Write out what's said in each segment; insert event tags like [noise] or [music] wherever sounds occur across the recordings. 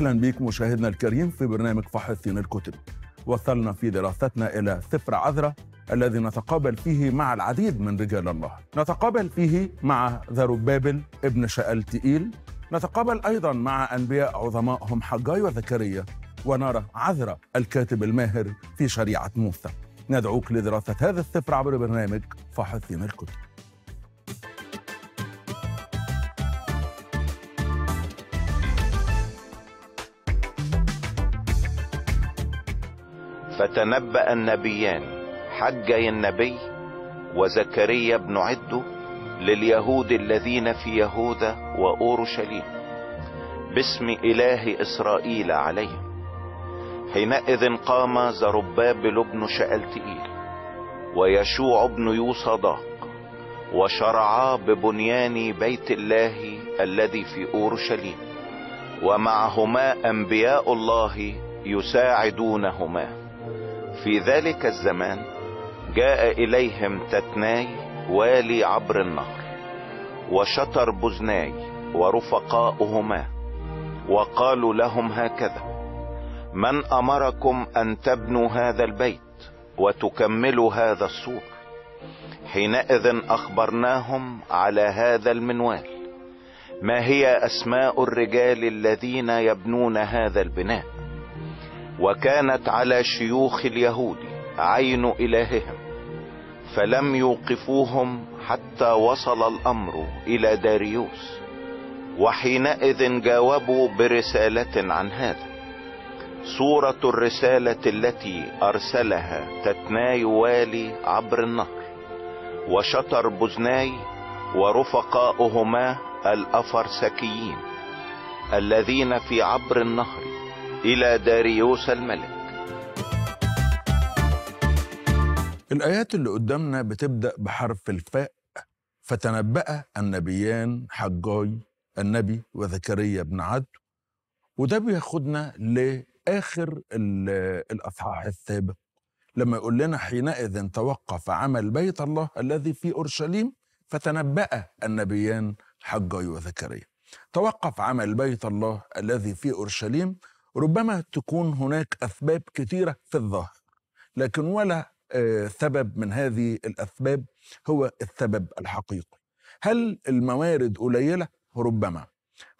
أهلا بك مشاهدنا الكريم في برنامج فحصين الكتب وصلنا في دراستنا إلى سفر عذرة الذي نتقابل فيه مع العديد من رجال الله نتقابل فيه مع ذربابل ابن شال تئيل نتقابل أيضا مع أنبياء عظماء هم حجاي وزكريا ونرى عذرة الكاتب الماهر في شريعة موسى ندعوك لدراسة هذا السفر عبر برنامج فحصين الكتب فتنبأ النبيان حجي النبي وزكريا بن عدو لليهود الذين في يهوذا وأورشليم باسم إله إسرائيل عليهم حينئذ قام زربابل بن شألتئيل ويشوع بن يوصداق وشرعا ببنيان بيت الله الذي في أورشليم ومعهما أنبياء الله يساعدونهما في ذلك الزمان جاء اليهم تتناي والي عبر النهر وشطر بزناي ورفقاؤهما وقالوا لهم هكذا من امركم ان تبنوا هذا البيت وتكملوا هذا السور حينئذ اخبرناهم على هذا المنوال ما هي اسماء الرجال الذين يبنون هذا البناء وكانت على شيوخ اليهود عين الههم فلم يوقفوهم حتى وصل الامر الى داريوس وحينئذ جاوبوا برسالة عن هذا صورة الرسالة التي ارسلها تتناي والي عبر النهر وشطر بزناي ورفقاؤهما الافرسكيين الذين في عبر النهر إلى داريوس الملك الآيات اللي قدامنا بتبدأ بحرف الفاء فتنبأ النبيان حجاي النبي وزكريا بن عدو وده بياخدنا لآخر الأصحاح السابق لما يقول لنا حينئذ توقف عمل بيت الله الذي في أورشليم فتنبأ النبيان حجاي وزكريا توقف عمل بيت الله الذي في أورشليم ربما تكون هناك أسباب كثيرة في الظاهر لكن ولا آه، سبب من هذه الأسباب هو السبب الحقيقي هل الموارد قليلة؟ ربما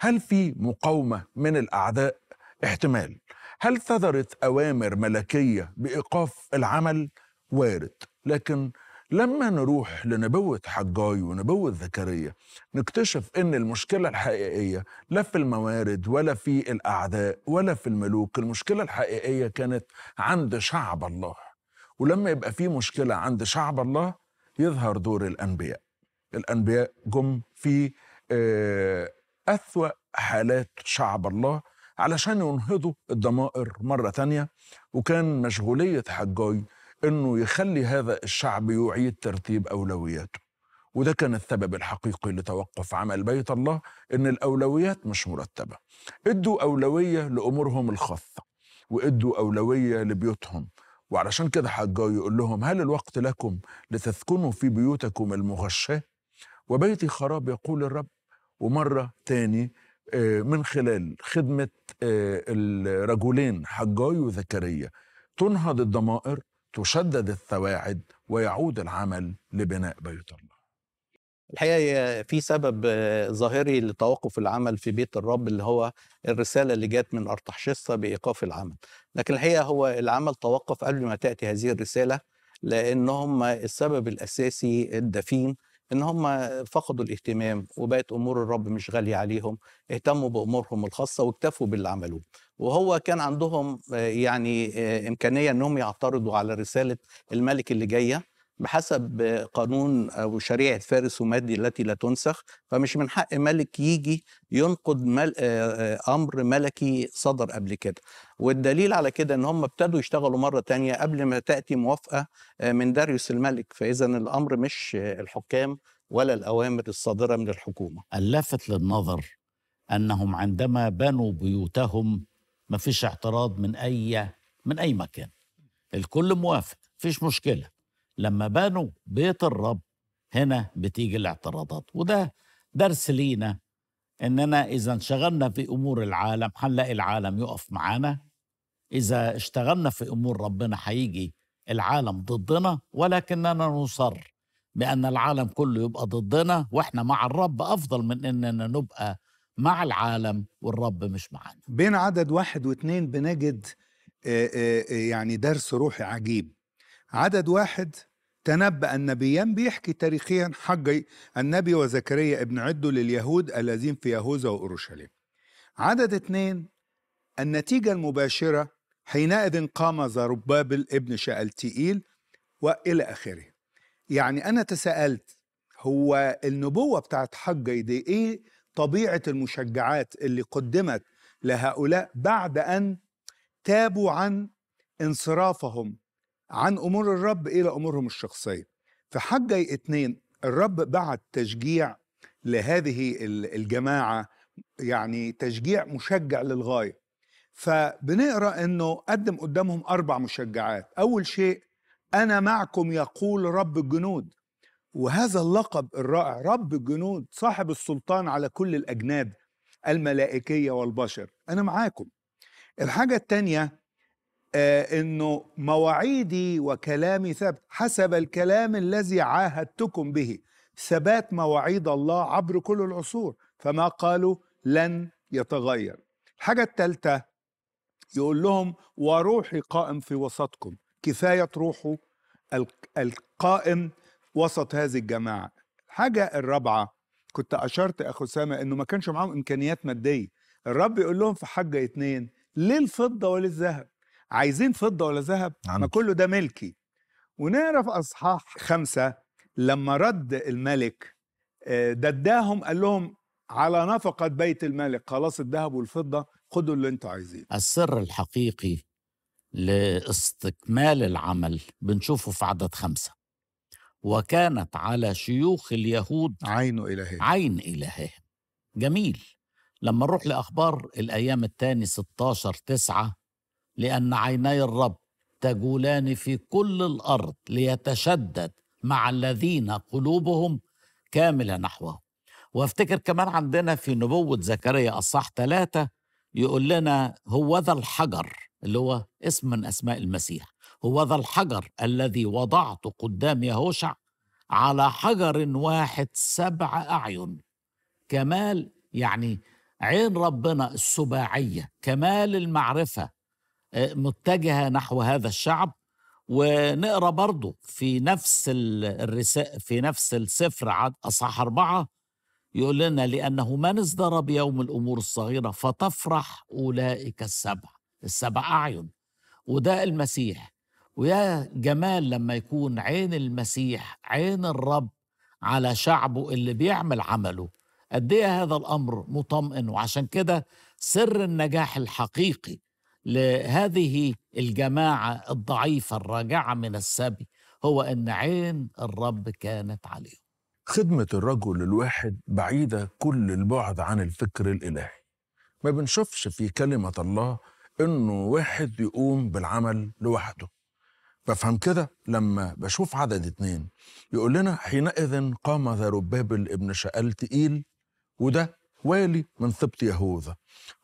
هل في مقاومة من الأعداء؟ احتمال هل صدرت أوامر ملكية بإيقاف العمل؟ وارد لكن لما نروح لنبوة حجاي ونبوة زكريا نكتشف ان المشكلة الحقيقية لا في الموارد ولا في الاعداء ولا في الملوك المشكلة الحقيقية كانت عند شعب الله ولما يبقى في مشكلة عند شعب الله يظهر دور الانبياء الانبياء جم في اثوأ آه، حالات شعب الله علشان ينهضوا الضمائر مرة تانية وكان مشغولية حجاي انه يخلي هذا الشعب يعيد ترتيب اولوياته وده كان السبب الحقيقي لتوقف عمل بيت الله ان الاولويات مش مرتبه ادوا اولويه لامورهم الخاصه وادوا اولويه لبيوتهم وعلشان كده حجاي يقول لهم هل الوقت لكم لتسكنوا في بيوتكم المغشاه وبيتي خراب يقول الرب ومره تاني آه، من خلال خدمه آه، الرجلين حجاي وزكريا تنهض الضمائر تشدد السواعد ويعود العمل لبناء بيت الله الحقيقه في سبب آه، ظاهري لتوقف العمل في بيت الرب اللي هو الرساله اللي جت من ارطحشستا بايقاف العمل لكن الحقيقه هو العمل توقف قبل ما تاتي هذه الرساله لان هم السبب الاساسي الدفين ان هم فقدوا الاهتمام وبقت امور الرب مش غاليه عليهم اهتموا بامورهم الخاصه واكتفوا باللي عملوه وهو كان عندهم آه، يعني آه، امكانيه انهم يعترضوا على رساله الملك اللي جايه بحسب قانون او شريعه فارس ومادي التي لا تنسخ فمش من حق ملك يجي ينقض مل... امر ملكي صدر قبل كده والدليل على كده ان هم ابتدوا يشتغلوا مره تانية قبل ما تاتي موافقه من داريوس الملك فاذا الامر مش الحكام ولا الاوامر الصادره من الحكومه اللفت للنظر انهم عندما بنوا بيوتهم ما فيش اعتراض من اي من اي مكان الكل موافق فيش مشكله لما بنوا بيت الرب هنا بتيجي الاعتراضات وده درس لينا اننا اذا انشغلنا في امور العالم هنلاقي العالم يقف معانا اذا اشتغلنا في امور ربنا هيجي العالم ضدنا ولكننا نصر بان العالم كله يبقى ضدنا واحنا مع الرب افضل من اننا نبقى مع العالم والرب مش معانا بين عدد واحد واثنين بنجد آه، آه، آه، يعني درس روحي عجيب عدد واحد تنبأ النبيان بيحكي تاريخيا حق النبي وزكريا ابن عدو لليهود الذين في يهوذا وأورشليم عدد اثنين النتيجة المباشرة حينئذ قام زربابل ابن شألتئيل وإلى آخره يعني أنا تساءلت هو النبوة بتاعت حجي دي إيه طبيعة المشجعات اللي قدمت لهؤلاء بعد أن تابوا عن انصرافهم عن امور الرب الى امورهم الشخصيه في حجي اتنين الرب بعت تشجيع لهذه الجماعه يعني تشجيع مشجع للغايه فبنقرا انه قدم قدامهم اربع مشجعات اول شيء انا معكم يقول رب الجنود وهذا اللقب الرائع رب الجنود صاحب السلطان على كل الاجناد الملائكيه والبشر انا معاكم الحاجه الثانيه آه، انه مواعيدي وكلامي ثابت حسب الكلام الذي عاهدتكم به ثبات مواعيد الله عبر كل العصور فما قالوا لن يتغير الحاجه الثالثه يقول لهم وروحي قائم في وسطكم كفايه روحه القائم وسط هذه الجماعه الحاجه الرابعه كنت اشرت اخو سامة انه ما كانش معاهم امكانيات ماديه الرب يقول لهم في حاجه اتنين ليه الفضه وللذهب عايزين فضه ولا ذهب ما كله ده ملكي ونعرف اصحاح خمسه لما رد الملك ده آه، اداهم قال لهم على نفقه بيت الملك خلاص الذهب والفضه خدوا اللي انتوا عايزينه السر الحقيقي لاستكمال العمل بنشوفه في عدد خمسه وكانت على شيوخ اليهود عين إلهيهم عين إلهيهم جميل لما نروح لأخبار الأيام الثاني 16 9 لأن عيني الرب تجولان في كل الأرض ليتشدد مع الذين قلوبهم كاملة نحوه وافتكر كمان عندنا في نبوة زكريا أصح ثلاثة يقول لنا هو ذا الحجر اللي هو اسم من أسماء المسيح هو ذا الحجر الذي وضعته قدام يهوشع على حجر واحد سبع أعين كمال يعني عين ربنا السباعية كمال المعرفة متجهه نحو هذا الشعب ونقرا برضه في نفس الرسالة في نفس السفر عد اصحاح اربعه يقول لنا لانه من ازدرى بيوم الامور الصغيره فتفرح اولئك السبع السبع اعين وده المسيح ويا جمال لما يكون عين المسيح عين الرب على شعبه اللي بيعمل عمله قد ايه هذا الامر مطمئن وعشان كده سر النجاح الحقيقي لهذه الجماعة الضعيفة الراجعة من السبي هو أن عين الرب كانت عليهم خدمة الرجل الواحد بعيدة كل البعد عن الفكر الإلهي ما بنشوفش في كلمة الله إنه واحد يقوم بالعمل لوحده بفهم كده لما بشوف عدد اتنين يقول لنا حينئذ قام زربابل ابن تقيل وده والي من ثبت يهوذا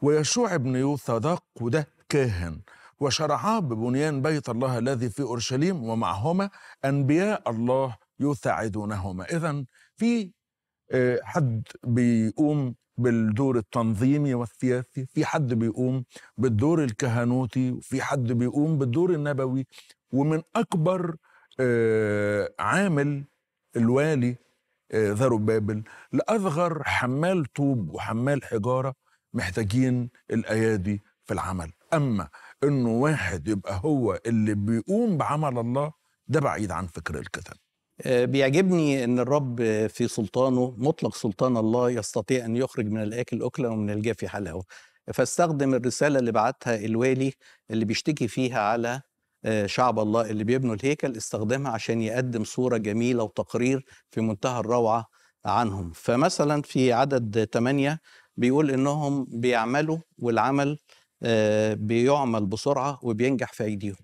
ويشوع ابن يوثا يوثاداق وده كاهن وشرعا ببنيان بيت الله الذي في اورشليم ومعهما انبياء الله يساعدونهما اذا في آه، حد بيقوم بالدور التنظيمي والسياسي في حد بيقوم بالدور الكهنوتي وفي حد بيقوم بالدور النبوي ومن اكبر آه، عامل الوالي آه، ذرو بابل لاصغر حمال طوب وحمال حجاره محتاجين الايادي في العمل اما انه واحد يبقى هو اللي بيقوم بعمل الله ده بعيد عن فكر الكتاب آه، بيعجبني ان الرب في سلطانه مطلق سلطان الله يستطيع ان يخرج من الاكل اكله ومن الجافي حلاوه فاستخدم الرساله اللي بعتها الوالي اللي بيشتكي فيها على آه، شعب الله اللي بيبنوا الهيكل استخدمها عشان يقدم صوره جميله وتقرير في منتهى الروعه عنهم فمثلا في عدد ثمانية بيقول انهم بيعملوا والعمل آه، بيعمل بسرعه وبينجح في ايديهم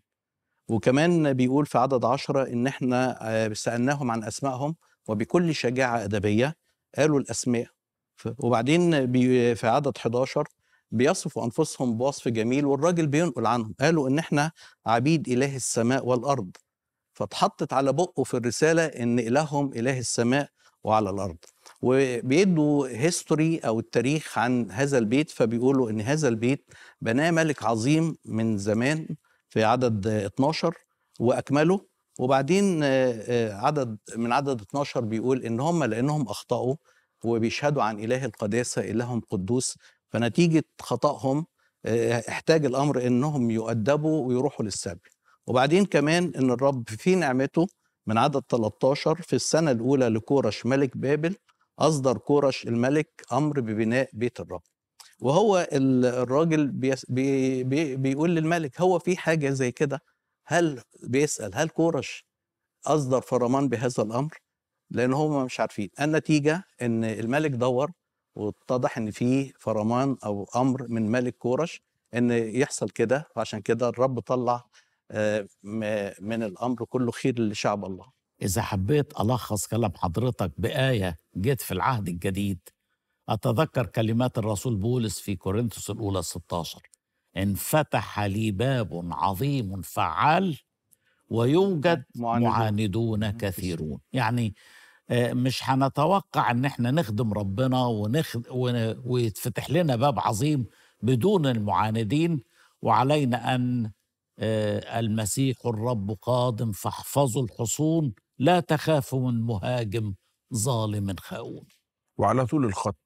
وكمان بيقول في عدد عشرة إن إحنا آه، سألناهم عن أسمائهم وبكل شجاعة أدبية قالوا الأسماء وبعدين في عدد 11 بيصفوا أنفسهم بوصف جميل والراجل بينقل عنهم قالوا إن إحنا عبيد إله السماء والأرض فاتحطت على بقه في الرسالة إن إلههم إله السماء وعلى الأرض وبيدوا هيستوري او التاريخ عن هذا البيت فبيقولوا ان هذا البيت بناه ملك عظيم من زمان في عدد 12 واكمله وبعدين آه، آه، عدد من عدد 12 بيقول ان هم لانهم اخطاوا وبيشهدوا عن اله القداسه الههم قدوس فنتيجه خطأهم آه، احتاج الامر انهم يؤدبوا ويروحوا للسبي وبعدين كمان ان الرب في نعمته من عدد 13 في السنه الاولى لكورش ملك بابل اصدر كورش الملك امر ببناء بيت الرب وهو الراجل بي بي بيقول للملك هو في حاجه زي كده هل بيسال هل كورش اصدر فرمان بهذا الامر لان هم مش عارفين النتيجه ان الملك دور واتضح ان في فرمان او امر من ملك كورش ان يحصل كده وعشان كده الرب طلع آه، من الامر كله خير لشعب الله إذا حبيت ألخص كلام حضرتك بآية جت في العهد الجديد أتذكر كلمات الرسول بولس في كورنثوس الأولى 16 انفتح لي باب عظيم فعال ويوجد [laughs] معاندون, معاندون كثيرون يعني آه، مش هنتوقع ان احنا نخدم ربنا ونخد ويتفتح لنا باب عظيم بدون المعاندين وعلينا ان آه، المسيح الرب قادم فاحفظوا الحصون لا تخاف من مهاجم ظالم خاون وعلى طول الخط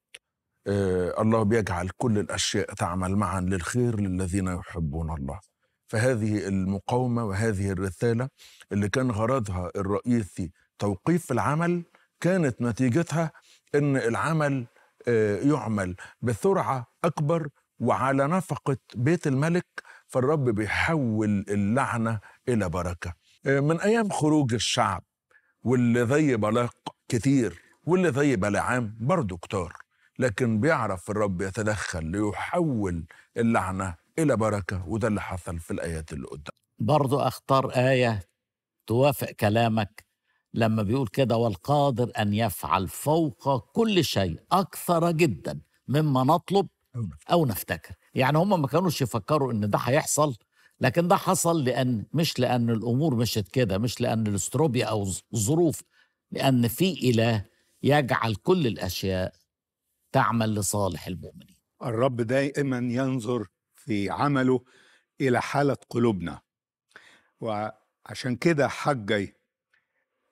آه، الله بيجعل كل الأشياء تعمل معا للخير للذين يحبون الله فهذه المقاومة وهذه الرسالة اللي كان غرضها الرئيسي توقيف العمل كانت نتيجتها أن العمل آه، يعمل بسرعة أكبر وعلى نفقة بيت الملك فالرب بيحول اللعنة إلى بركة آه، من أيام خروج الشعب واللي ذي عليه كتير واللي ذي عليه عام برضه كتار لكن بيعرف الرب يتدخل ليحول اللعنة إلى بركة وده اللي حصل في الآيات اللي قدام برضه أختار آية توافق كلامك لما بيقول كده والقادر أن يفعل فوق كل شيء أكثر جدا مما نطلب أو نفتكر يعني هم ما كانوش يفكروا إن ده هيحصل لكن ده حصل لان مش لان الامور مشت كده مش لان الاستروبيا او الظروف لان في اله يجعل كل الاشياء تعمل لصالح المؤمنين الرب دائما ينظر في عمله الى حاله قلوبنا وعشان كده حجي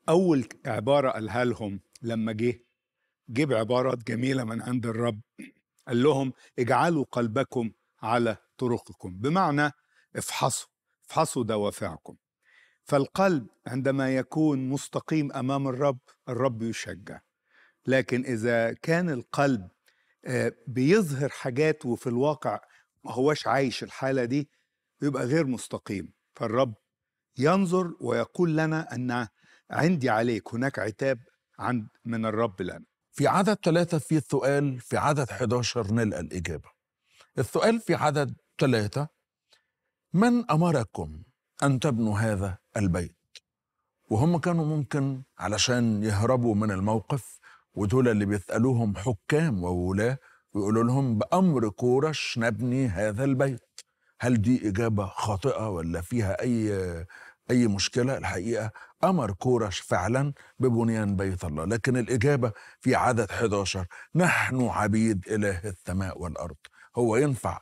اول عباره قالها لهم لما جه جيب عبارات جميله من عند الرب قال لهم اجعلوا قلبكم على طرقكم بمعنى افحصوا افحصوا دوافعكم فالقلب عندما يكون مستقيم امام الرب الرب يشجع لكن اذا كان القلب آه، بيظهر حاجات وفي الواقع ما هوش عايش الحاله دي يبقى غير مستقيم فالرب ينظر ويقول لنا ان عندي عليك هناك عتاب عند من الرب لنا في عدد ثلاثة في السؤال في عدد 11 نلقى الإجابة السؤال في عدد ثلاثة من امركم ان تبنوا هذا البيت وهم كانوا ممكن علشان يهربوا من الموقف ودول اللي بيسالوهم حكام وولاه ويقولوا لهم بامر كورش نبني هذا البيت هل دي اجابه خاطئه ولا فيها اي اي مشكله الحقيقه امر كورش فعلا ببنيان بيت الله لكن الاجابه في عدد 11 نحن عبيد اله السماء والارض هو ينفع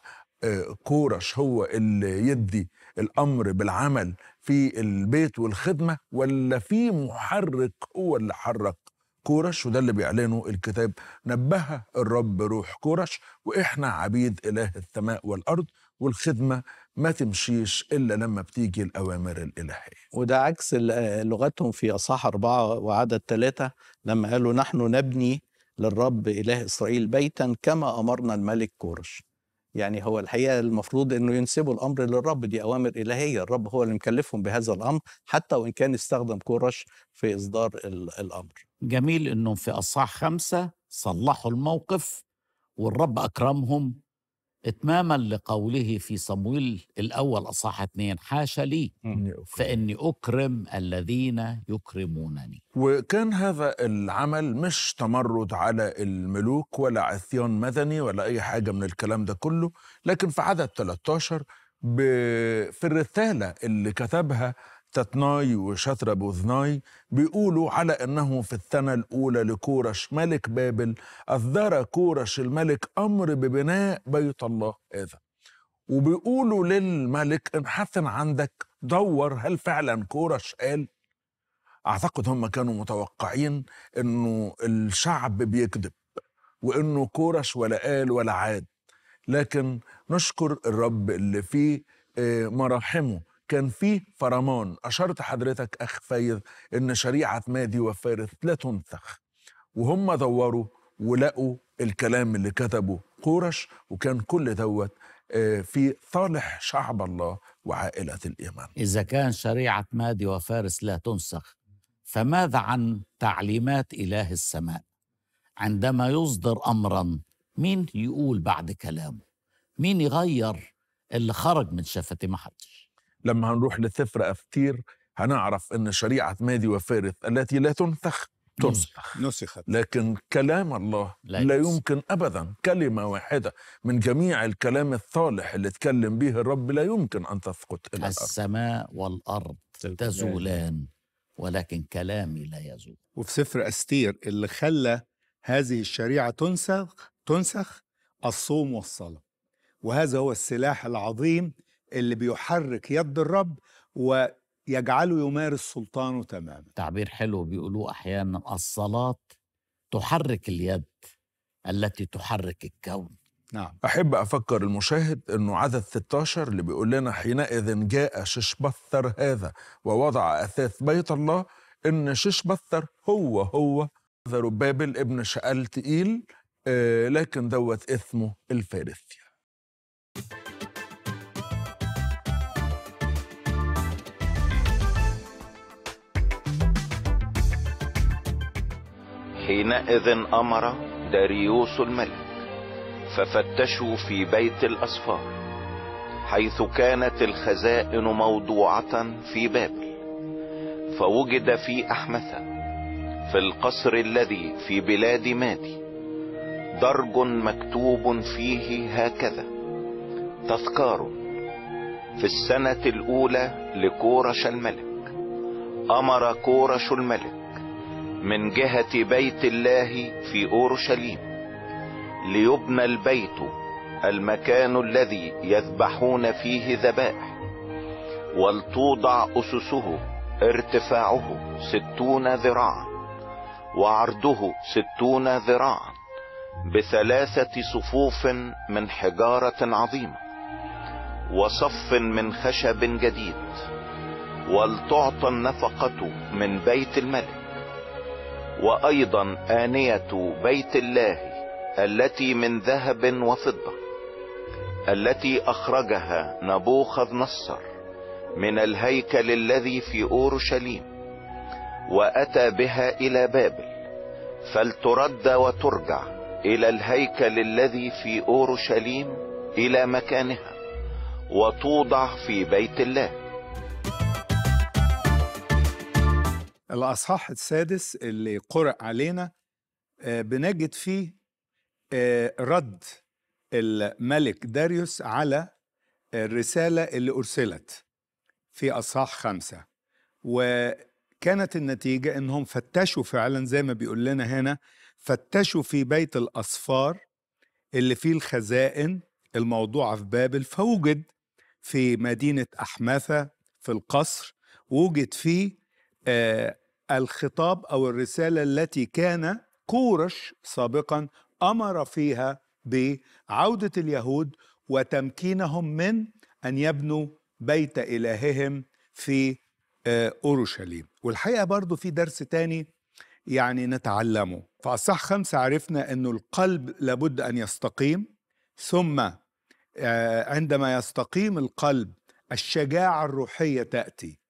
كورش هو اللي يدي الامر بالعمل في البيت والخدمه ولا في محرك هو اللي حرك كورش وده اللي بيعلنه الكتاب نبه الرب روح كورش واحنا عبيد اله السماء والارض والخدمه ما تمشيش الا لما بتيجي الاوامر الالهيه. وده عكس لغتهم في اصحاح اربعه وعدد ثلاثه لما قالوا نحن نبني للرب اله اسرائيل بيتا كما امرنا الملك كورش. يعني هو الحقيقه المفروض انه ينسبوا الامر للرب دي اوامر الهيه الرب هو اللي مكلفهم بهذا الامر حتى وان كان استخدم كورش في اصدار الامر جميل انهم في اصحاح خمسه صلحوا الموقف والرب اكرمهم إتماما لقوله في صمويل الأول أصح اثنين حاشا لي فإني أكرم الذين يكرمونني وكان هذا العمل مش تمرد على الملوك ولا عثيان مدني ولا أي حاجة من الكلام ده كله لكن في عدد 13 في الرسالة اللي كتبها تتناي وشاترا بوذناي بيقولوا على أنه في السنة الأولى لكورش ملك بابل أصدر كورش الملك أمر ببناء بيت الله هذا وبيقولوا للملك انحسن عندك دور هل فعلا كورش قال أعتقد هم كانوا متوقعين أنه الشعب بيكذب وأنه كورش ولا قال ولا عاد لكن نشكر الرب اللي فيه آه، مراحمه كان فيه فرمان أشرت حضرتك أخ فايز إن شريعة مادي وفارس لا تنسخ وهم دوروا ولقوا الكلام اللي كتبه قورش وكان كل دوت آه، في صالح شعب الله وعائلة الإيمان إذا كان شريعة مادي وفارس لا تنسخ فماذا عن تعليمات إله السماء عندما يصدر أمرا مين يقول بعد كلامه مين يغير اللي خرج من شفتي ما حدش لما هنروح لثفر أفتير هنعرف أن شريعة مادي وفارث التي لا تنسخ تنسخ نسخت لكن كلام الله لا, لا يمكن أبدا كلمة واحدة من جميع الكلام الصالح اللي تكلم به الرب لا يمكن أن تسقط إلى الأرض السماء والأرض تزولان ولكن كلامي لا يزول وفي سفر أستير اللي خلى هذه الشريعة تنسخ تنسخ الصوم والصلاة وهذا هو السلاح العظيم اللي بيحرك يد الرب ويجعله يمارس سلطانه تماما تعبير حلو بيقولوه احيانا الصلاه تحرك اليد التي تحرك الكون نعم أحب أفكر المشاهد أنه عدد 16 اللي بيقول لنا حينئذ جاء ششبثر هذا ووضع أثاث بيت الله أن ششبثر هو هو ذربابل ابن شقالتئيل آه لكن دوت اسمه الفارسي حينئذ امر داريوس الملك ففتشوا في بيت الاسفار حيث كانت الخزائن موضوعة في بابل فوجد في احمثة في القصر الذي في بلاد مادي درج مكتوب فيه هكذا تذكار في السنة الاولى لكورش الملك امر كورش الملك من جهة بيت الله في اورشليم ليبنى البيت المكان الذي يذبحون فيه ذبائح ولتوضع اسسه ارتفاعه ستون ذراعا وعرضه ستون ذراعا بثلاثة صفوف من حجارة عظيمة وصف من خشب جديد ولتعطى النفقة من بيت الملك وايضا آنية بيت الله التي من ذهب وفضة التي اخرجها نبوخذ نصر من الهيكل الذي في اورشليم واتى بها الى بابل فلترد وترجع الى الهيكل الذي في اورشليم الى مكانها وتوضع في بيت الله الأصحاح السادس اللي قرأ علينا آه، بنجد فيه آه، رد الملك داريوس على الرسالة اللي أرسلت في أصحاح خمسة وكانت النتيجة إنهم فتشوا فعلا زي ما بيقول لنا هنا فتشوا في بيت الأصفار اللي فيه الخزائن الموضوعة في بابل فوجد في مدينة أحماثة في القصر وجد فيه آه، الخطاب او الرساله التي كان كورش سابقا امر فيها بعوده اليهود وتمكينهم من ان يبنوا بيت الههم في آه، اورشليم والحقيقه برضو في درس تاني يعني نتعلمه فاصح خمسة عرفنا انه القلب لابد ان يستقيم ثم آه، عندما يستقيم القلب الشجاعه الروحيه تاتي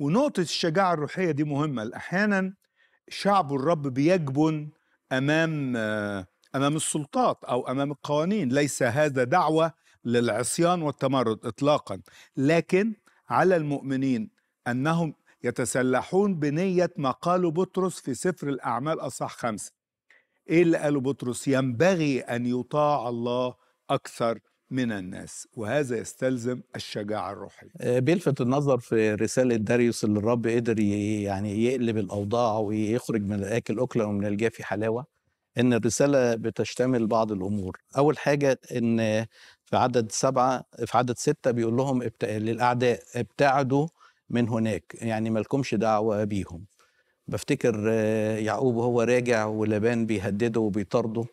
ونقطة الشجاعة الروحية دي مهمة أحيانا شعب الرب بيجبن أمام أمام السلطات أو أمام القوانين ليس هذا دعوة للعصيان والتمرد إطلاقا لكن على المؤمنين أنهم يتسلحون بنية ما قاله بطرس في سفر الأعمال أصح خمسة إيه اللي قاله بطرس ينبغي أن يطاع الله أكثر من الناس وهذا يستلزم الشجاعة الروحية آه، بيلفت النظر في رسالة داريوس اللي الرب قدر يعني يقلب الأوضاع ويخرج من الآكل أكلة ومن الجافي حلاوة إن الرسالة بتشتمل بعض الأمور أول حاجة إن في عدد سبعة في عدد ستة بيقول لهم ابت... للأعداء ابتعدوا من هناك يعني مالكمش دعوة بيهم بفتكر آه، يعقوب وهو راجع ولبان بيهدده وبيطرده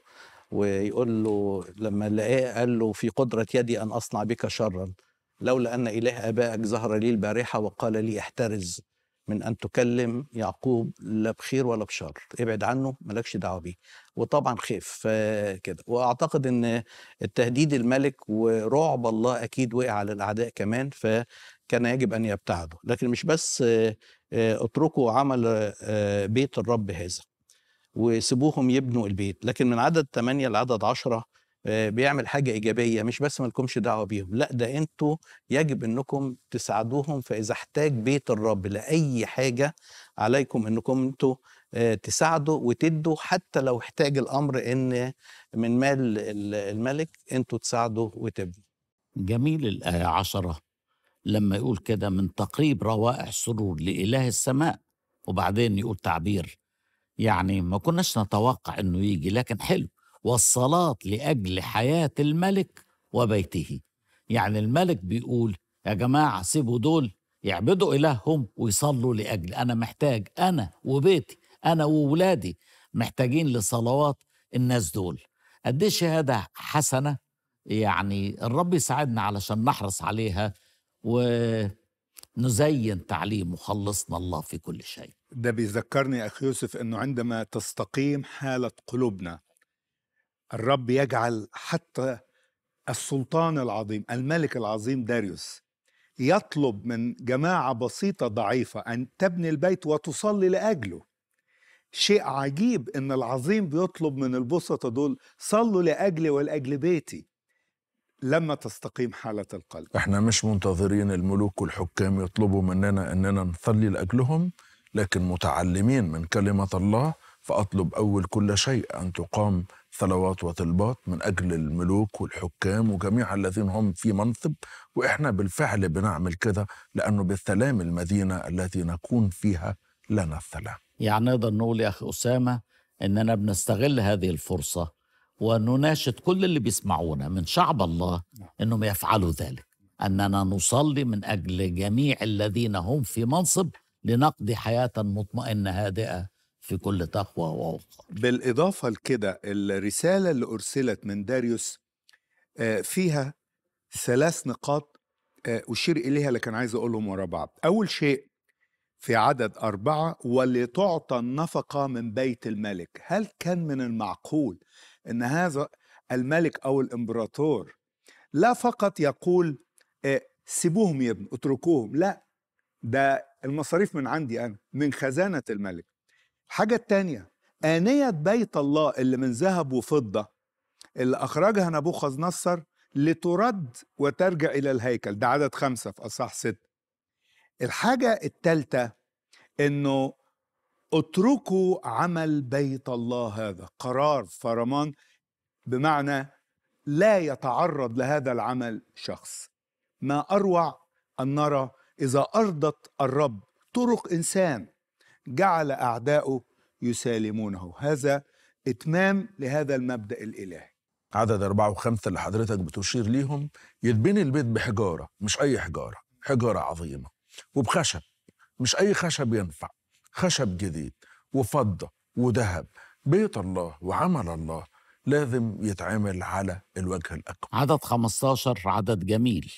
ويقول له لما لقاه قال له في قدرة يدي أن أصنع بك شرا لولا أن إله آبائك ظهر لي البارحة وقال لي احترز من أن تكلم يعقوب لا بخير ولا بشر ابعد عنه مالكش دعوة بيه وطبعا خيف كده وأعتقد أن التهديد الملك ورعب الله أكيد وقع على الأعداء كمان فكان يجب أن يبتعدوا لكن مش بس آه، آه، اتركوا عمل آه، بيت الرب هذا وسيبوهم يبنوا البيت لكن من عدد 8 لعدد 10 آه، بيعمل حاجة إيجابية مش بس مالكمش دعوة بيهم لا ده أنتوا يجب أنكم تساعدوهم فإذا احتاج بيت الرب لأي حاجة عليكم أنكم أنتوا آه، تساعدوا وتدوا حتى لو احتاج الأمر أن من مال الملك أنتوا تساعدوا وتبنوا جميل الآية عشرة لما يقول كده من تقريب روائح سرور لإله السماء وبعدين يقول تعبير يعني ما كناش نتوقع انه يجي لكن حلو والصلاة لأجل حياة الملك وبيته يعني الملك بيقول يا جماعة سيبوا دول يعبدوا إلههم ويصلوا لأجل أنا محتاج أنا وبيتي أنا وولادي محتاجين لصلوات الناس دول قد إيه شهادة حسنة يعني الرب يساعدنا علشان نحرص عليها و نزين تعليمه خلصنا الله في كل شيء ده بيذكرني أخي يوسف أنه عندما تستقيم حالة قلوبنا الرب يجعل حتى السلطان العظيم الملك العظيم داريوس يطلب من جماعة بسيطة ضعيفة أن تبني البيت وتصلي لأجله شيء عجيب أن العظيم بيطلب من البسطة دول صلوا لأجلي ولأجل بيتي لما تستقيم حالة القلب احنا مش منتظرين الملوك والحكام يطلبوا مننا اننا نصلي لاجلهم لكن متعلمين من كلمة الله فأطلب أول كل شيء أن تقام صلوات وطلبات من أجل الملوك والحكام وجميع الذين هم في منصب وإحنا بالفعل بنعمل كده لأنه بالسلام المدينة التي نكون فيها لنا السلام يعني نقدر نقول يا أخي أسامة إننا بنستغل هذه الفرصة ونناشد كل اللي بيسمعونا من شعب الله نعم. انهم يفعلوا ذلك اننا نصلي من اجل جميع الذين هم في منصب لنقضي حياه مطمئنه هادئه في كل تقوى ووقار بالاضافه لكده الرساله اللي ارسلت من داريوس آه، فيها ثلاث نقاط آه، اشير اليها لكن عايز اقولهم ورا بعض اول شيء في عدد أربعة ولتعطى النفقة من بيت الملك هل كان من المعقول ان هذا الملك او الامبراطور لا فقط يقول آه، سيبوهم يا ابن اتركوهم لا ده المصاريف من عندي انا من خزانه الملك الحاجه الثانيه انيه بيت الله اللي من ذهب وفضه اللي اخرجها نبوخذ نصر لترد وترجع الى الهيكل ده عدد خمسة في اصح ستة الحاجه الثالثه انه اتركوا عمل بيت الله هذا قرار فرمان بمعنى لا يتعرض لهذا العمل شخص ما اروع ان نرى اذا ارضت الرب طرق انسان جعل اعداؤه يسالمونه هذا اتمام لهذا المبدا الالهي عدد أربعة وخمسة اللي حضرتك بتشير ليهم يتبني البيت بحجارة مش أي حجارة حجارة عظيمة وبخشب مش أي خشب ينفع خشب جديد وفضة وذهب بيت الله وعمل الله لازم يتعمل على الوجه الأكبر عدد 15 عدد جميل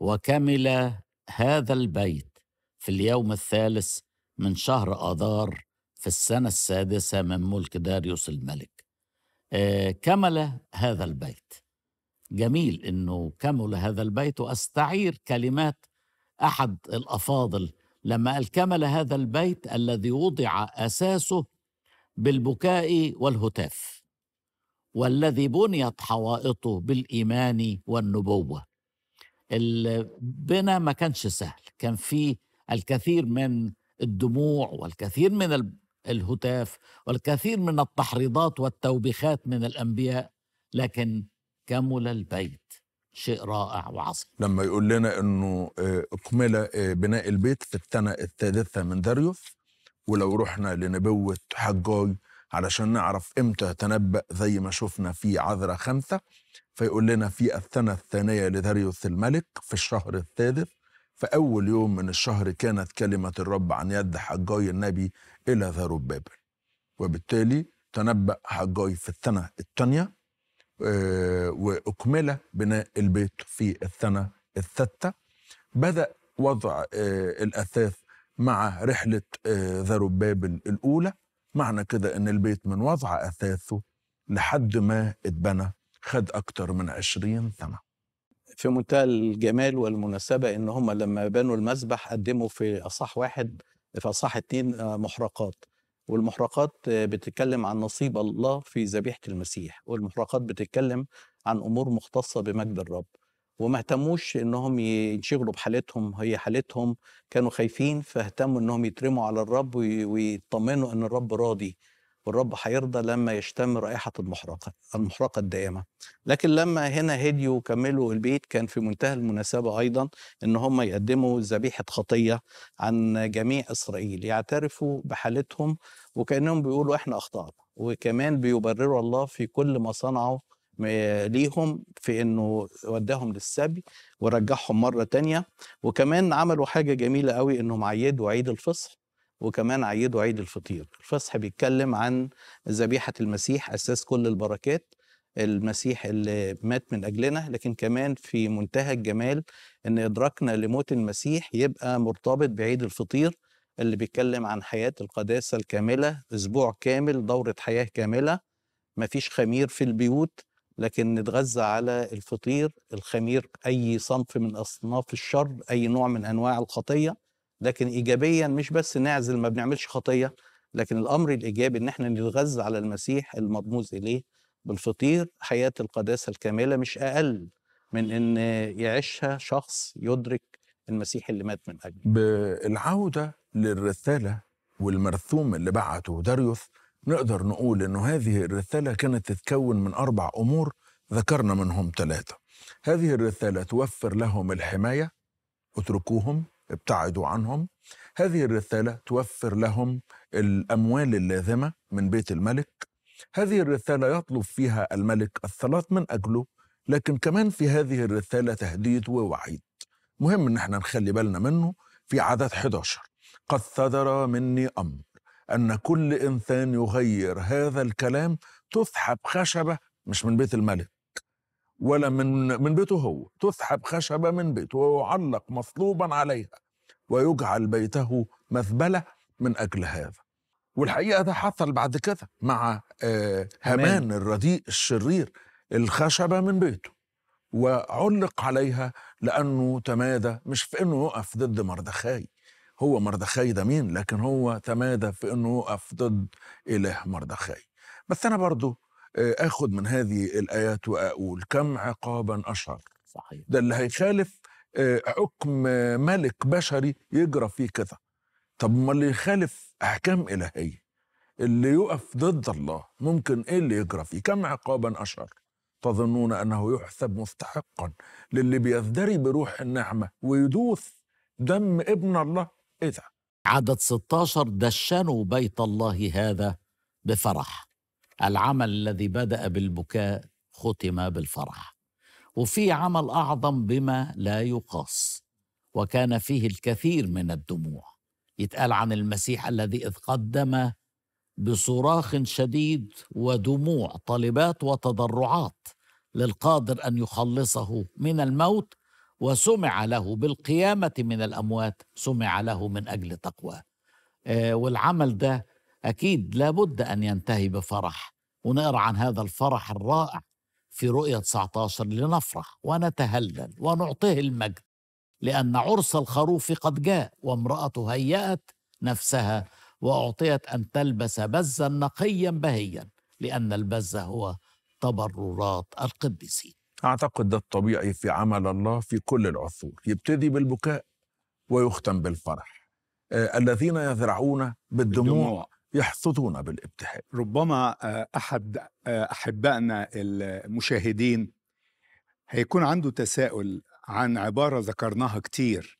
وكمل هذا البيت في اليوم الثالث من شهر آذار في السنة السادسة من ملك داريوس الملك آه كمل هذا البيت جميل انه كمل هذا البيت واستعير كلمات احد الافاضل لما الكمل هذا البيت الذي وضع اساسه بالبكاء والهتاف والذي بنيت حوائطه بالايمان والنبوه البنا ما كانش سهل كان فيه الكثير من الدموع والكثير من الهتاف والكثير من التحريضات والتوبيخات من الانبياء لكن كمل البيت شيء رائع وعظيم لما يقول لنا انه اكمل آه، آه، بناء البيت في السنه الثالثه من داريوس ولو رحنا لنبوه حجاج علشان نعرف امتى تنبأ زي ما شفنا في عذرة خمسة فيقول لنا في السنة الثانية لداريوس الملك في الشهر الثالث فأول يوم من الشهر كانت كلمة الرب عن يد حجاج النبي إلى ذرب بابل وبالتالي تنبأ حجاج في السنة الثانية آه، واكمل بناء البيت في السنه السادسه بدا وضع آه، الاثاث مع رحله زروبابل آه، الاولى معنى كده ان البيت من وضع اثاثه لحد ما اتبنى خد اكتر من 20 سنه في منتهى الجمال والمناسبة إن هم لما بنوا المسبح قدموا في أصح واحد في أصح اتنين محرقات والمحرقات بتتكلم عن نصيب الله في ذبيحه المسيح والمحرقات بتتكلم عن امور مختصه بمجد الرب وما اهتموش انهم ينشغلوا بحالتهم هي حالتهم كانوا خايفين فاهتموا انهم يترموا على الرب ويطمنوا ان الرب راضي والرب هيرضى لما يشتم رائحة المحرقة المحرقة الدائمة لكن لما هنا هديوا وكملوا البيت كان في منتهى المناسبة أيضا إن هم يقدموا ذبيحة خطية عن جميع إسرائيل يعترفوا بحالتهم وكأنهم بيقولوا إحنا أخطأنا وكمان بيبرروا الله في كل ما صنعوا ليهم في انه وداهم للسبي ورجعهم مره تانية وكمان عملوا حاجه جميله قوي انهم عيدوا عيد الفصح وكمان عيدوا عيد الفطير الفصح بيتكلم عن ذبيحة المسيح أساس كل البركات المسيح اللي مات من أجلنا لكن كمان في منتهى الجمال أن إدراكنا لموت المسيح يبقى مرتبط بعيد الفطير اللي بيتكلم عن حياة القداسة الكاملة أسبوع كامل دورة حياة كاملة مفيش خمير في البيوت لكن نتغذى على الفطير الخمير أي صنف من أصناف الشر أي نوع من أنواع الخطية لكن ايجابيا مش بس نعزل ما بنعملش خطيه لكن الامر الايجابي ان احنا نتغذى على المسيح المضموز اليه بالفطير حياه القداسه الكامله مش اقل من ان يعيشها شخص يدرك المسيح اللي مات من اجله. بالعوده للرساله والمرثوم اللي بعته داريوس نقدر نقول انه هذه الرساله كانت تتكون من اربع امور ذكرنا منهم ثلاثه. هذه الرساله توفر لهم الحمايه اتركوهم ابتعدوا عنهم هذه الرسالة توفر لهم الأموال اللازمة من بيت الملك هذه الرسالة يطلب فيها الملك الصلاة من أجله لكن كمان في هذه الرسالة تهديد ووعيد مهم إن احنا نخلي بالنا منه في عدد 11 قد صدر مني أمر أن كل إنسان يغير هذا الكلام تسحب خشبة مش من بيت الملك ولا من من بيته هو تسحب خشبة من بيته ويعلق مصلوبا عليها ويجعل بيته مذبلة من أجل هذا والحقيقة ده حصل بعد كده مع آه، همان الرديء الشرير الخشبة من بيته وعلق عليها لأنه تمادى مش في أنه يقف ضد مردخاي هو مردخاي ده مين لكن هو تمادى في أنه يقف ضد إله مردخاي بس أنا برضو آه، اخذ من هذه الايات واقول كم عقابا اشهر صحيح ده اللي هيخالف آه، حكم آه، ملك بشري يجرى فيه كذا طب ما اللي يخالف احكام الهيه اللي يقف ضد الله ممكن ايه اللي يجرى فيه كم عقابا اشهر تظنون انه يحسب مستحقا للي بيزدري بروح النعمه ويدوث دم ابن الله اذا عدد 16 دشنوا بيت الله هذا بفرح العمل الذي بدأ بالبكاء ختم بالفرح وفي عمل أعظم بما لا يقاس وكان فيه الكثير من الدموع يتقال عن المسيح الذي إذ قدم بصراخ شديد ودموع طلبات وتضرعات للقادر أن يخلصه من الموت وسمع له بالقيامة من الأموات سمع له من أجل تقواه آه، والعمل ده أكيد لابد أن ينتهي بفرح ونقرأ عن هذا الفرح الرائع في رؤية 19 لنفرح ونتهلل ونعطيه المجد لأن عرس الخروف قد جاء وامرأته هيأت نفسها وأعطيت أن تلبس بزا نقيا بهيا لأن البز هو تبررات القديسين أعتقد ده الطبيعي في عمل الله في كل العصور يبتدي بالبكاء ويختم بالفرح آه الذين يزرعون بالدموع, بالدموع. يحصدون بالابتهاج ربما آه، احد آه، احبائنا المشاهدين هيكون عنده تساؤل عن عباره ذكرناها كتير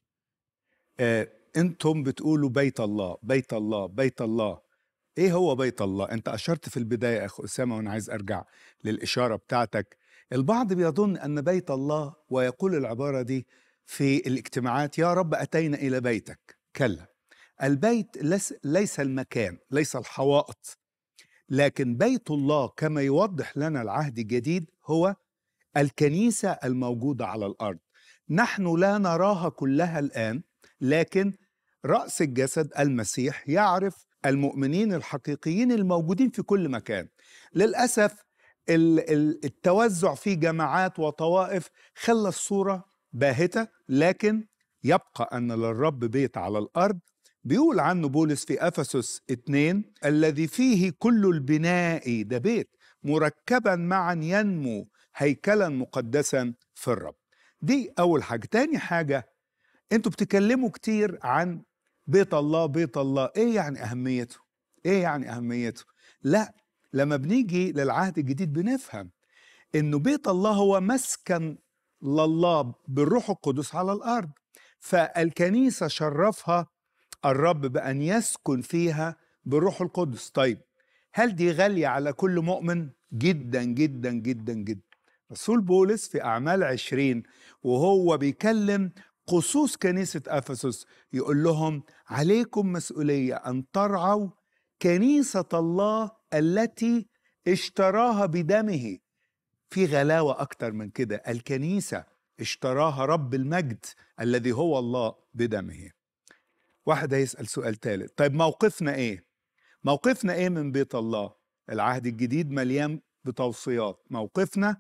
آه، انتم بتقولوا بيت الله بيت الله بيت الله ايه هو بيت الله انت اشرت في البدايه اخ اسامه وانا عايز ارجع للاشاره بتاعتك البعض بيظن ان بيت الله ويقول العباره دي في الاجتماعات يا رب اتينا الى بيتك كلا البيت ليس المكان ليس الحوائط لكن بيت الله كما يوضح لنا العهد الجديد هو الكنيسة الموجودة على الأرض نحن لا نراها كلها الآن لكن رأس الجسد المسيح يعرف المؤمنين الحقيقيين الموجودين في كل مكان للأسف التوزع في جماعات وطوائف خلى الصورة باهتة لكن يبقى أن للرب بيت على الأرض بيقول عنه بولس في أفسس 2 الذي فيه كل البناء ده بيت مركبا معا ينمو هيكلا مقدسا في الرب دي أول حاجة تاني حاجة انتوا بتتكلموا كتير عن بيت الله بيت الله ايه يعني أهميته ايه يعني أهميته لا لما بنيجي للعهد الجديد بنفهم انه بيت الله هو مسكن لله بالروح القدس على الأرض فالكنيسة شرفها الرب بأن يسكن فيها بالروح القدس طيب هل دي غالية على كل مؤمن؟ جدا جدا جدا جدا رسول بولس في أعمال عشرين وهو بيكلم قصوص كنيسة أفسس يقول لهم عليكم مسؤولية أن ترعوا كنيسة الله التي اشتراها بدمه في غلاوة أكتر من كده الكنيسة اشتراها رب المجد الذي هو الله بدمه واحد هيسأل سؤال ثالث طيب موقفنا إيه؟ موقفنا إيه من بيت الله؟ العهد الجديد مليان بتوصيات موقفنا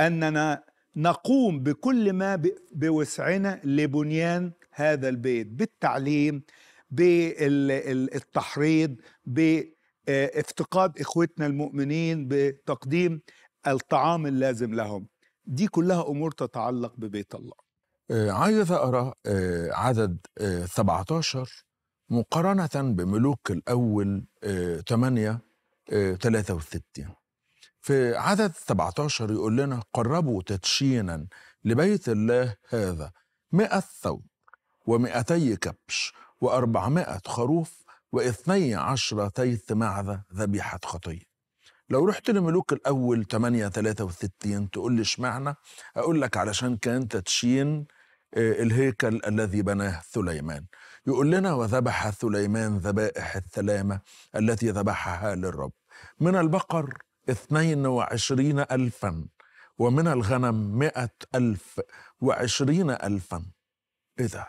أننا نقوم بكل ما بوسعنا لبنيان هذا البيت بالتعليم بالتحريض بافتقاد آه، إخوتنا المؤمنين بتقديم الطعام اللازم لهم دي كلها أمور تتعلق ببيت الله آه، عايز أقرأ آه، عدد 17 آه، مقارنة بملوك الأول 8 63 في عدد 17 يقول لنا قربوا تدشينا لبيت الله هذا مئة ثوب ومئتي كبش وأربعمائة خروف واثني تيث معذة ذبيحة خطية لو رحت لملوك الأول 8 63 تقول لي اشمعنى أقول لك علشان كان تدشين آه، الهيكل الذي بناه سليمان يقول لنا وذبح سليمان ذبائح السلامة التي ذبحها للرب من البقر اثنين وعشرين ألفا ومن الغنم مئة ألف وعشرين ألفا إذا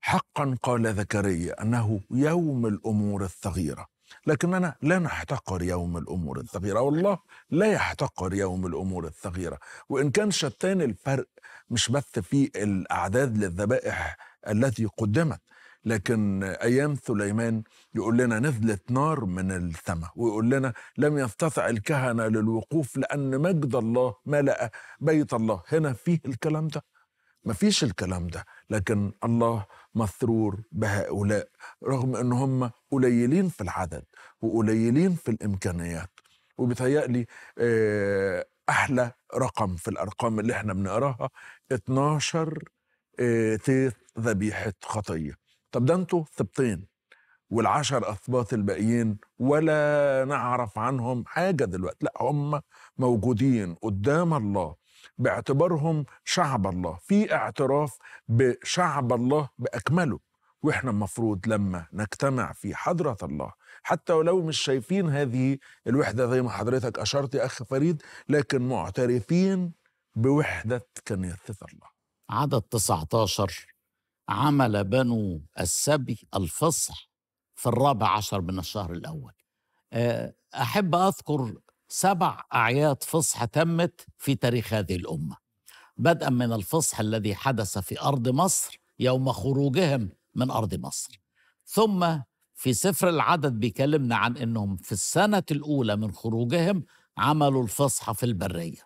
حقا قال زكريا أنه يوم الأمور الصغيرة لكننا لا نحتقر يوم الأمور الصغيرة والله لا يحتقر يوم الأمور الصغيرة وإن كان شتان الفرق مش بس في الأعداد للذبائح التي قدمت لكن أيام سليمان يقول لنا نزلت نار من السماء ويقول لنا لم يستطع الكهنة للوقوف لأن مجد الله ملأ بيت الله هنا فيه الكلام ده مفيش الكلام ده لكن الله مسرور بهؤلاء رغم ان هم قليلين في العدد وقليلين في الامكانيات وبيتهيألي آه، احلى رقم في الارقام اللي احنا بنقراها 12 آه، تيث ذبيحه خطيه طب ده انتوا ثبتين والعشر اثباط الباقيين ولا نعرف عنهم حاجه دلوقتي لا هم موجودين قدام الله باعتبارهم شعب الله في اعتراف بشعب الله باكمله واحنا المفروض لما نجتمع في حضرة الله حتى ولو مش شايفين هذه الوحدة زي ما حضرتك أشرت يا أخ فريد لكن معترفين بوحدة كنيسة الله عدد 19 عمل بنو السبي الفصح في الرابع عشر من الشهر الأول آه، أحب أذكر سبع أعياد فصح تمت في تاريخ هذه الأمة بدءا من الفصح الذي حدث في أرض مصر يوم خروجهم من أرض مصر ثم في سفر العدد بيكلمنا عن أنهم في السنة الأولى من خروجهم عملوا الفصحى في البرية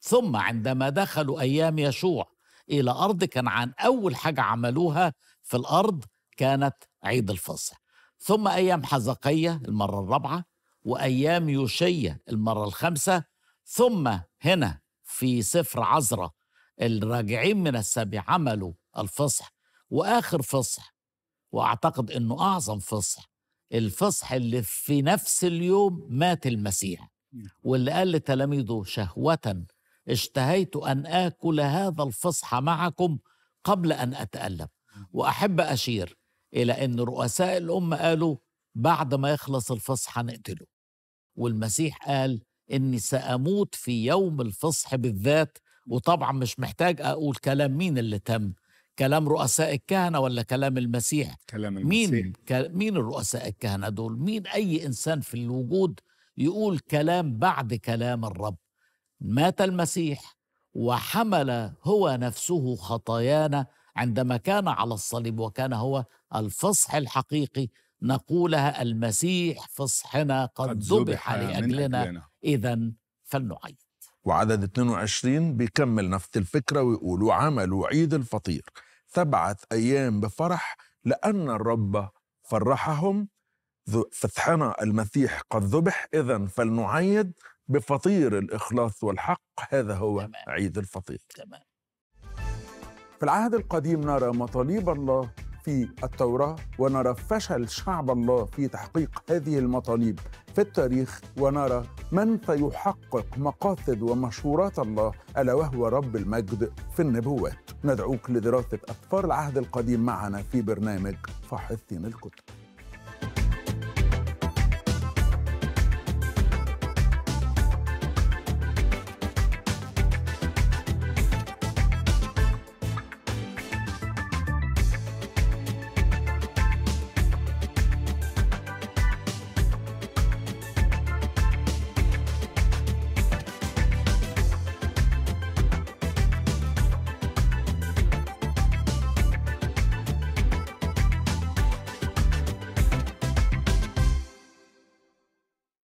ثم عندما دخلوا أيام يشوع إلى أرض كنعان أول حاجة عملوها في الأرض كانت عيد الفصح ثم أيام حزقية المرة الرابعة وأيام يوشية المرة الخامسة ثم هنا في سفر عزرة الراجعين من السبي عملوا الفصح وآخر فصح واعتقد انه اعظم فصح الفصح اللي في نفس اليوم مات المسيح واللي قال لتلاميذه شهوة اشتهيت أن آكل هذا الفصح معكم قبل أن أتألم وأحب أشير إلى أن رؤساء الأمة قالوا بعد ما يخلص الفصح هنقتله والمسيح قال إني سأموت في يوم الفصح بالذات وطبعا مش محتاج أقول كلام مين اللي تم كلام رؤساء الكهنه ولا كلام المسيح كلام المسيح مين مين الرؤساء الكهنه دول مين اي انسان في الوجود يقول كلام بعد كلام الرب مات المسيح وحمل هو نفسه خطايانا عندما كان على الصليب وكان هو الفصح الحقيقي نقولها المسيح فصحنا قد, قد ذبح لأجلنا إذا فلنعيد وعدد 22 بيكمل نفس الفكرة ويقولوا عملوا عيد الفطير سبعة أيام بفرح لأن الرب فرحهم فتحنا المسيح قد ذبح إذا فلنعيد بفطير الإخلاص والحق هذا هو تمام. عيد الفطير تمام. في العهد القديم نرى مطالب الله في التوراة ونرى فشل شعب الله في تحقيق هذه المطالب في التاريخ ونرى من سيحقق مقاصد ومشورات الله ألا وهو رب المجد في النبوات ندعوك لدراسة أسفار العهد القديم معنا في برنامج فحصين الكتب